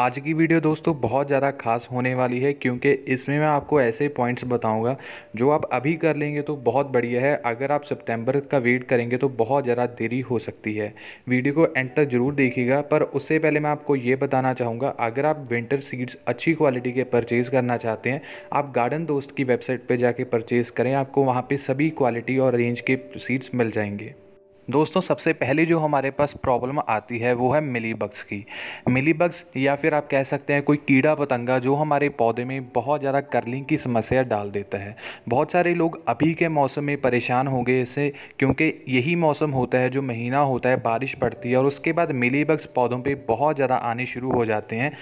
आज की वीडियो दोस्तों बहुत ज़्यादा खास होने वाली है क्योंकि इसमें मैं आपको ऐसे पॉइंट्स बताऊंगा जो आप अभी कर लेंगे तो बहुत बढ़िया है अगर आप सितंबर का वेट करेंगे तो बहुत ज़्यादा देरी हो सकती है वीडियो को एंटर ज़रूर देखिएगा पर उससे पहले मैं आपको ये बताना चाहूँगा अगर आप विंटर सीड्स अच्छी क्वालिटी के परचेज़ करना चाहते हैं आप गार्डन दोस्त की वेबसाइट पर जाके परचेज़ करें आपको वहाँ पर सभी क्वालिटी और रेंज के सीड्स मिल जाएंगे दोस्तों सबसे पहले जो हमारे पास प्रॉब्लम आती है वो है मिली बग्स की मिली बग्स या फिर आप कह सकते हैं कोई कीड़ा पतंगा जो हमारे पौधे में बहुत ज़्यादा कर्लिंग की समस्या डाल देता है बहुत सारे लोग अभी के मौसम में परेशान हो गए इससे क्योंकि यही मौसम होता है जो महीना होता है बारिश पड़ती है और उसके बाद मिली बग्स पौधों पर बहुत ज़्यादा आने शुरू हो जाते हैं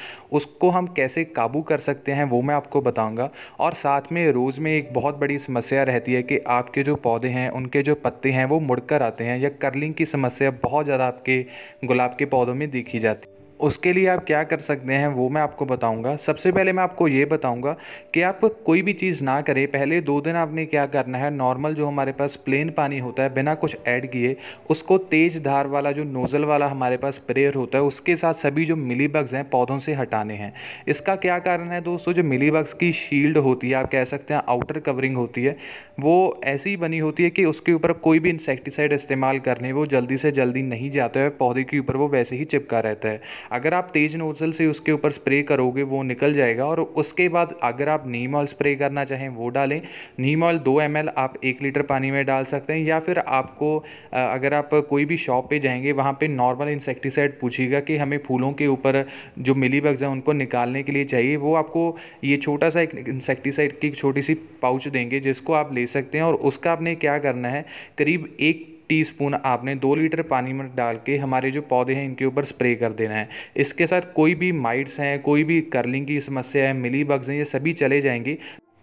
उसको हम कैसे काबू कर सकते हैं वो मैं आपको बताऊँगा और साथ में रोज़ में एक बहुत बड़ी समस्या रहती है कि आपके जो पौधे हैं उनके जो पत्ते हैं वो मुड़ आते हैं या कर्लिंग की समस्या बहुत ज़्यादा आपके गुलाब के पौधों में देखी जाती है उसके लिए आप क्या कर सकते हैं वो मैं आपको बताऊँगा सबसे पहले मैं आपको ये बताऊँगा कि आप कोई भी चीज़ ना करें पहले दो दिन आपने क्या करना है नॉर्मल जो हमारे पास प्लेन पानी होता है बिना कुछ ऐड किए उसको तेज़ धार वाला जो नोज़ल वाला हमारे पास स्प्रेयर होता है उसके साथ सभी जो मिली बग्स हैं पौधों से हटाने हैं इसका क्या कारण है दोस्तों जो मिली बग्स की शील्ड होती है आप कह सकते हैं आउटर कवरिंग होती है वो ऐसी बनी होती है कि उसके ऊपर कोई भी इंसेक्टिसाइड इस्तेमाल करने वो जल्दी से जल्दी नहीं जाता है पौधे के ऊपर वो वैसे ही चिपका रहता है अगर आप तेज़ नोज़ल से उसके ऊपर स्प्रे करोगे वो निकल जाएगा और उसके बाद अगर आप नीम ऑयल स्प्रे करना चाहें वो डालें नीम ऑयल दो एम आप एक लीटर पानी में डाल सकते हैं या फिर आपको अगर आप कोई भी शॉप पर जाएंगे वहाँ पर नॉर्मल इंसेक्टिसाइड पूछिएगा कि हमें फूलों के ऊपर जो मिली बग्स हैं उनको निकालने के लिए चाहिए वो आपको ये छोटा सा एक इंसेक्टिसाइड की छोटी सी पाउच देंगे जिसको आप ले सकते हैं और उसका आपने क्या करना है करीब एक टीस्पून आपने दो लीटर पानी में डाल के हमारे जो पौधे हैं इनके ऊपर स्प्रे कर देना है इसके साथ कोई भी माइट्स हैं कोई भी कर्लिंग की समस्या है मिली बग्स हैं ये सभी चले जाएंगे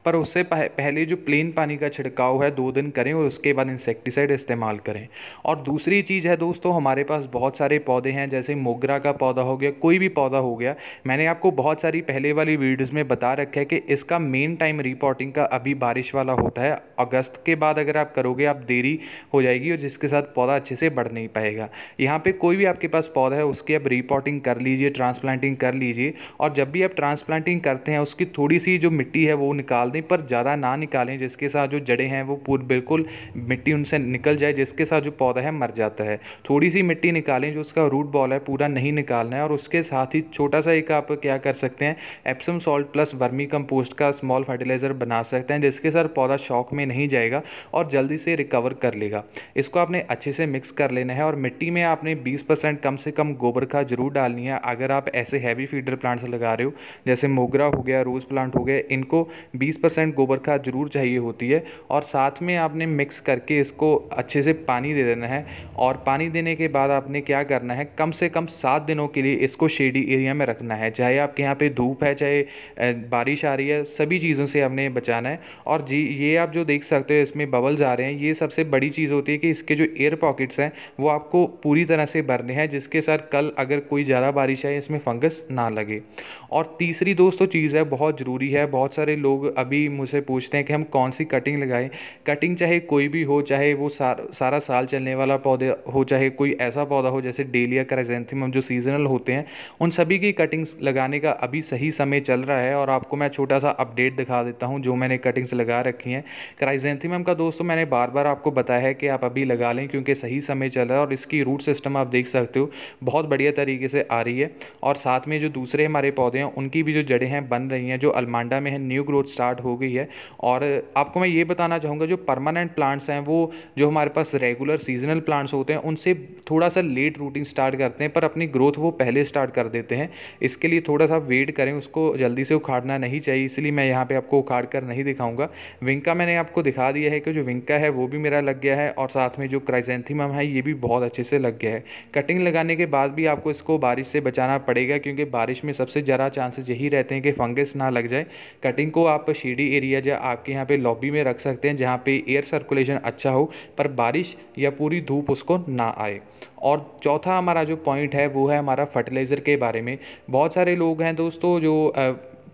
पर उससे पहले जो प्लेन पानी का छिड़काव है दो दिन करें और उसके बाद इंसेक्टिसाइड इस्तेमाल करें और दूसरी चीज़ है दोस्तों हमारे पास बहुत सारे पौधे हैं जैसे मोगरा का पौधा हो गया कोई भी पौधा हो गया मैंने आपको बहुत सारी पहले वाली वीडियोस में बता रखा है कि इसका मेन टाइम रिपोर्टिंग का अभी बारिश वाला होता है अगस्त के बाद अगर आप करोगे आप देरी हो जाएगी और जिसके साथ पौधा अच्छे से बढ़ नहीं पाएगा यहाँ पर कोई भी आपके पास पौधा है उसकी आप रिपोर्टिंग कर लीजिए ट्रांसप्लांटिंग कर लीजिए और जब भी आप ट्रांसप्लांटिंग करते हैं उसकी थोड़ी सी जो मिट्टी है वो निकाल दें पर ज़्यादा ना निकालें जिसके साथ जो जड़ें हैं वो पूरी बिल्कुल मिट्टी उनसे निकल जाए जिसके साथ जो पौधा है मर जाता है थोड़ी सी मिट्टी निकालें जो उसका रूट बॉल है पूरा नहीं निकालना है और उसके साथ ही छोटा सा एक आप क्या कर सकते हैं Epsom salt plus vermicompost का स्मॉल फर्टिलाइज़र बना सकते हैं जिसके साथ पौधा शॉक में नहीं जाएगा और जल्दी से रिकवर कर लेगा इसको आपने अच्छे से मिक्स कर लेना है और मिट्टी में आपने बीस परसेंट कम से कम गोबर का जरूर डालनी है अगर आप ऐसे हैवी फीडर प्लांट्स लगा रहे हो जैसे मोगरा हो गया रोज़ प्लांट हो गया इनको 20 परसेंट गोबर खाद ज़रूर चाहिए होती है और साथ में आपने मिक्स करके इसको अच्छे से पानी दे देना है और पानी देने के बाद आपने क्या करना है कम से कम सात दिनों के लिए इसको शेडी एरिया में रखना है चाहे आपके यहाँ पे धूप है चाहे बारिश आ रही है सभी चीज़ों से आपने बचाना है और जी ये आप जो देख सकते हो इसमें बबल्स आ रहे हैं ये सबसे बड़ी चीज़ होती है कि इसके जो एयर पॉकेट्स हैं वो आपको पूरी तरह से भरने हैं जिसके साथ कल अगर कोई ज़्यादा बारिश है इसमें फंगस ना लगे और तीसरी दोस्तों चीज़ है बहुत ज़रूरी है बहुत सारे लोग अभी सभी मुझसे पूछते हैं कि हम कौन सी कटिंग लगाएं कटिंग चाहे कोई भी हो चाहे वो सार, सारा साल चलने वाला पौधे हो चाहे कोई ऐसा पौधा हो जैसे डेलिया क्राइजेंथिमम जो सीजनल होते हैं उन सभी की कटिंग्स लगाने का अभी सही समय चल रहा है और आपको मैं छोटा सा अपडेट दिखा देता हूँ जो मैंने कटिंग्स लगा रखी हैं क्राइजेंथिमम का दोस्तों मैंने बार बार आपको बताया है कि आप अभी लगा लें क्योंकि सही समय चल रहा है और इसकी रूट सिस्टम आप देख सकते हो बहुत बढ़िया तरीके से आ रही है और साथ में जो दूसरे हमारे पौधे हैं उनकी भी जो जड़ें हैं बन रही हैं जो अलमांडा में है न्यू ग्रोथ स्टार्ट हो गई है और आपको मैं ये बताना चाहूँगा जो परमानेंट प्लांट्स हैं वो जो हमारे पास रेगुलर सीजनल प्लांट्स होते हैं उनसे थोड़ा सा लेट रूटिंग स्टार्ट करते हैं पर अपनी ग्रोथ वो पहले स्टार्ट कर देते हैं इसके लिए थोड़ा सा वेट करें उसको जल्दी से उखाड़ना नहीं चाहिए इसलिए मैं यहाँ पर आपको उखाड़ कर नहीं दिखाऊँगा विंका मैंने आपको दिखा दिया है कि जो विंका है वो भी मेरा लग गया है और साथ में जो क्राइजेंथीमम है ये भी बहुत अच्छे से लग गया है कटिंग लगाने के बाद भी आपको इसको बारिश से बचाना पड़ेगा क्योंकि बारिश में सबसे ज़रा चांसेस यही रहते हैं कि फंगस ना लग जाए कटिंग को आप शीट सीडी एरिया या आपके यहाँ पे लॉबी में रख सकते हैं जहाँ पे एयर सर्कुलेशन अच्छा हो पर बारिश या पूरी धूप उसको ना आए और चौथा हमारा जो पॉइंट है वो है हमारा फर्टिलाइज़र के बारे में बहुत सारे लोग हैं दोस्तों जो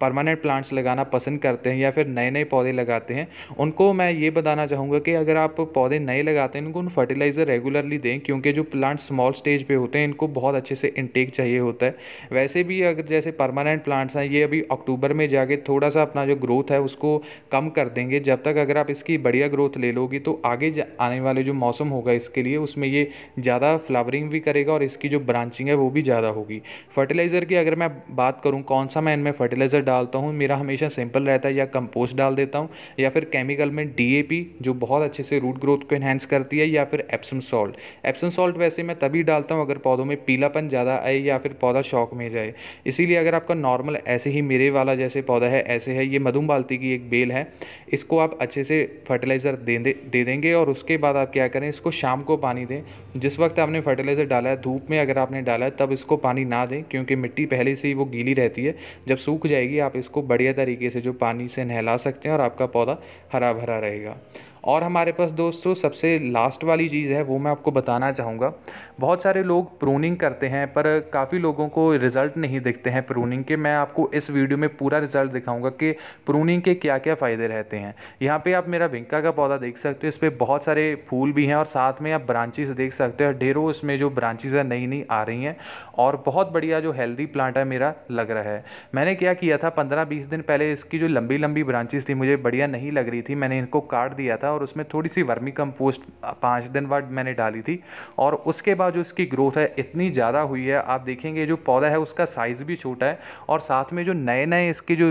परमानेंट प्लांट्स लगाना पसंद करते हैं या फिर नए नए पौधे लगाते हैं उनको मैं ये बताना चाहूँगा कि अगर आप पौधे नए लगाते हैं इनको उन फर्टिलाइज़र रेगुलरली दें क्योंकि जो प्लांट्स स्मॉल स्टेज पे होते हैं इनको बहुत अच्छे से इनटेक चाहिए होता है वैसे भी अगर जैसे परमानेंट प्लांट्स हैं ये अभी अक्टूबर में जाके थोड़ा सा अपना जो ग्रोथ है उसको कम कर देंगे जब तक अगर आप इसकी बढ़िया ग्रोथ ले लोगे तो आगे आने वाले जो मौसम होगा इसके लिए उसमें ये ज़्यादा फ्लावरिंग भी करेगा और इसकी जो ब्रांचिंग है वो भी ज़्यादा होगी फर्टिलाइज़र की अगर मैं बात करूँ कौन सा मैं इनमें फर्टिलाइज़र डालता हूँ मेरा हमेशा सिंपल रहता है या कंपोस्ट डाल देता हूँ या फिर केमिकल में डी जो बहुत अच्छे से रूट ग्रोथ को इन्हेंस करती है या फिर एप्सम सॉल्ट एप्सम सॉल्ट वैसे मैं तभी डालता हूँ अगर पौधों में पीलापन ज़्यादा आए या फिर पौधा शौक में जाए इसीलिए अगर आपका नॉर्मल ऐसे ही मेरे वाला जैसे पौधा है ऐसे है ये मधुम बाल्टी की एक बेल है इसको आप अच्छे से फर्टिलाइज़र दे दे, दे देंगे और उसके बाद आप क्या करें इसको शाम को पानी दें जिस वक्त आपने फर्टिलाइज़र डाला है धूप में अगर आपने डाला है तब इसको पानी ना दें क्योंकि मिट्टी पहले से ही वो गीली रहती है जब सूख जाएगी आप इसको बढ़िया तरीके से जो पानी से नहला सकते हैं और आपका पौधा हरा भरा रहेगा और हमारे पास दोस्तों सबसे लास्ट वाली चीज़ है वो मैं आपको बताना चाहूँगा बहुत सारे लोग प्रूनिंग करते हैं पर काफ़ी लोगों को रिज़ल्ट नहीं दिखते हैं प्रूनिंग के मैं आपको इस वीडियो में पूरा रिज़ल्ट दिखाऊँगा कि प्रूनिंग के क्या क्या फ़ायदे रहते हैं यहाँ पर आप मेरा विंका का पौधा देख सकते हो इस पर बहुत सारे फूल भी हैं और साथ में आप ब्रांचेज देख सकते हो ढेरों इसमें जो ब्रांचेज है नई नई आ रही हैं और बहुत बढ़िया जो हेल्दी प्लांट है मेरा लग रहा है मैंने क्या किया था पंद्रह बीस दिन पहले इसकी जो लंबी लंबी ब्रांचेज थी मुझे बढ़िया नहीं लग रही थी मैंने इनको काट दिया था था और उसमें थोड़ी सी वर्मी कंपोस्ट पाँच दिन बाद मैंने डाली थी और उसके बाद जो इसकी ग्रोथ है इतनी ज़्यादा हुई है आप देखेंगे जो पौधा है उसका साइज़ भी छोटा है और साथ में जो नए नए इसके जो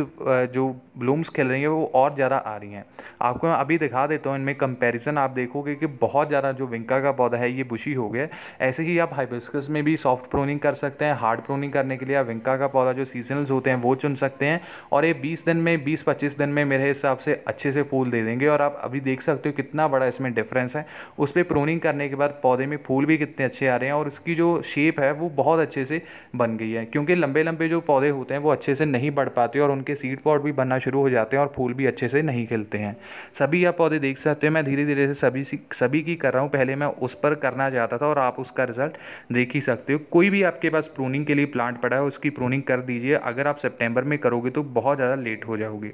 जो ब्लूम्स खिल रही हैं वो और ज़्यादा आ रही हैं आपको मैं अभी दिखा देता हूँ इनमें कंपेरिजन आप देखोगे कि बहुत ज़्यादा जो विंका का पौधा है ये बुशी हो गया ऐसे ही आप हाइबिस्कस में भी सॉफ्ट प्रोनिंग कर सकते हैं हार्ड प्रोनिंग करने के लिए आप विंका का पौधा जो सीजनल्स होते हैं वो चुन सकते हैं और ये बीस दिन में बीस पच्चीस दिन में मेरे हिसाब से अच्छे से फूल दे देंगे और आप अभी देख सकते हो कितना बड़ा इसमें डिफरेंस है उस पर प्रोनिंग करने के बाद पौधे में फूल भी कितने अच्छे आ रहे हैं और उसकी जो शेप है वो बहुत अच्छे से बन गई है क्योंकि लंबे लंबे जो पौधे होते हैं वो अच्छे से नहीं बढ़ पाते और उनके सीड पॉट भी बनना शुरू हो जाते हैं और फूल भी अच्छे से नहीं खिलते हैं सभी आप पौधे देख सकते हैं मैं धीरे धीरे से सभी सभी की कर रहा हूँ पहले मैं उस पर करना चाहता था और आप उसका रिजल्ट देख ही सकते हो कोई भी आपके पास प्रोनिंग के लिए प्लांट पड़ा है उसकी प्रोनिंग कर दीजिए अगर आप सेप्टेम्बर में करोगे तो बहुत ज़्यादा लेट हो जाओगे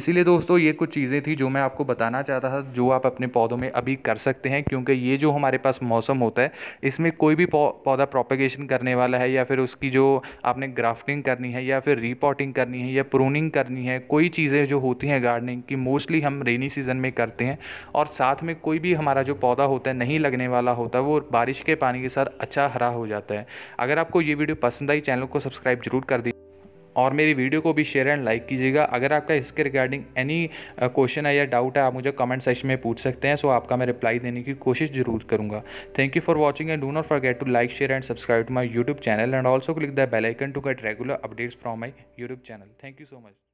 इसीलिए दोस्तों ये कुछ चीज़ें थी जो मैं आपको बताना चाहता था जो आप अपने पौधों में अभी कर सकते हैं क्योंकि ये जो हमारे पास मौसम होता है इसमें कोई भी पौधा प्रोपेगेशन करने वाला है या फिर उसकी जो आपने ग्राफ्टिंग करनी है या फिर रिपोर्टिंग करनी है या प्रूनिंग करनी है कोई चीज़ें जो होती हैं गार्डनिंग की मोस्टली हम रेनी सीज़न में करते हैं और साथ में कोई भी हमारा जो पौधा होता है नहीं लगने वाला होता वो बारिश के पानी के साथ अच्छा हरा हो जाता है अगर आपको ये वीडियो पसंद आई चैनल को सब्सक्राइब जरूर कर दीजिए और मेरी वीडियो को भी शेयर एंड लाइक कीजिएगा अगर आपका इसके रिगार्डिंग एनी क्वेश्चन है या डाउट है आप मुझे कमेंट सेक्शन में पूछ सकते हैं सो आपका मैं रिप्लाई देने की कोशिश जरूर करूँगा thank you for watching and do not forget to like share and subscribe to my YouTube channel and also click the bell icon to get regular updates from my YouTube channel thank you so much